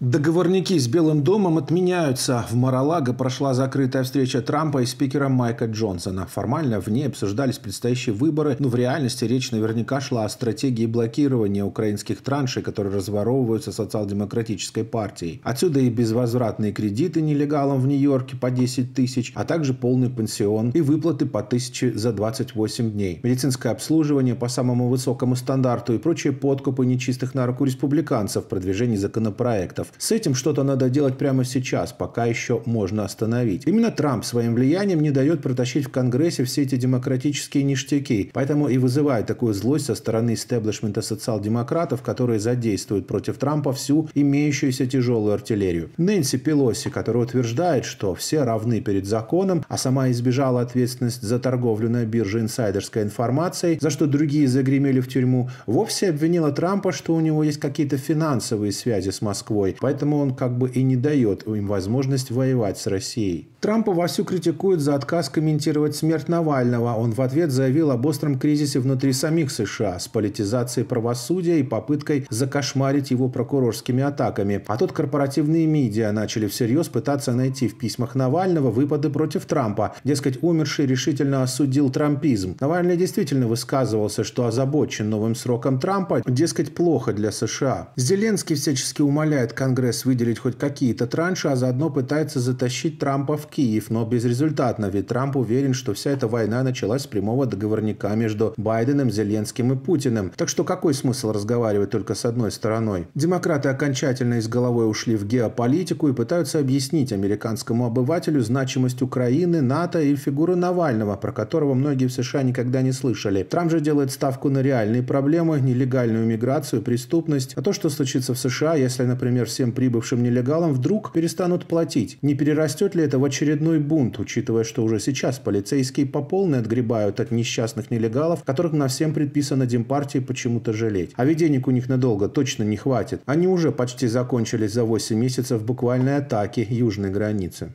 Договорники с Белым домом отменяются. В Маралаго прошла закрытая встреча Трампа и спикера Майка Джонсона. Формально в ней обсуждались предстоящие выборы, но в реальности речь наверняка шла о стратегии блокирования украинских траншей, которые разворовываются социал-демократической партией. Отсюда и безвозвратные кредиты нелегалам в Нью-Йорке по 10 тысяч, а также полный пансион и выплаты по тысяче за 28 дней. Медицинское обслуживание по самому высокому стандарту и прочие подкупы нечистых на руку республиканцев в продвижении законопроектов миллионов. С этим что-то надо делать прямо сейчас, пока еще можно остановить. Именно Трамп своим влиянием не дает протащить в Конгрессе все эти демократические ништяки, поэтому и вызывает такую злость со стороны истеблишмента социал-демократов, которые задействуют против Трампа всю имеющуюся тяжелую артиллерию. Нэнси Пелоси, которая утверждает, что все равны перед законом, а сама избежала ответственность за торговлю на бирже инсайдерской информацией, за что другие загремели в тюрьму, вовсе обвинила Трампа, что у него есть какие-то финансовые связи с Москвой, Поэтому он как бы и не дает им возможность воевать с Россией. Трампа вовсю критикуют за отказ комментировать смерть Навального. Он в ответ заявил об остром кризисе внутри самих США с политизацией правосудия и попыткой закошмарить его прокурорскими атаками. А тут корпоративные медиа начали всерьез пытаться найти в письмах Навального выпады против Трампа. Дескать, умерший решительно осудил трампизм. Навальный действительно высказывался, что озабочен новым сроком Трампа, дескать, плохо для США. Зеленский всячески умоляет Конгресс выделить хоть какие-то транши, а заодно пытается затащить Трампа в Киев, но безрезультатно, ведь Трамп уверен, что вся эта война началась с прямого договорника между Байденом, Зеленским и Путиным. Так что какой смысл разговаривать только с одной стороной? Демократы окончательно из головой ушли в геополитику и пытаются объяснить американскому обывателю значимость Украины, НАТО и фигуры Навального, про которого многие в США никогда не слышали. Трамп же делает ставку на реальные проблемы, нелегальную миграцию, преступность, а то, что случится в США, если, например, все всем прибывшим нелегалам вдруг перестанут платить? Не перерастет ли это в очередной бунт, учитывая, что уже сейчас полицейские по полной отгребают от несчастных нелегалов, которых на всем предписано Демпартии почему-то жалеть? А ведь денег у них надолго точно не хватит. Они уже почти закончились за 8 месяцев буквальной атаки южной границы.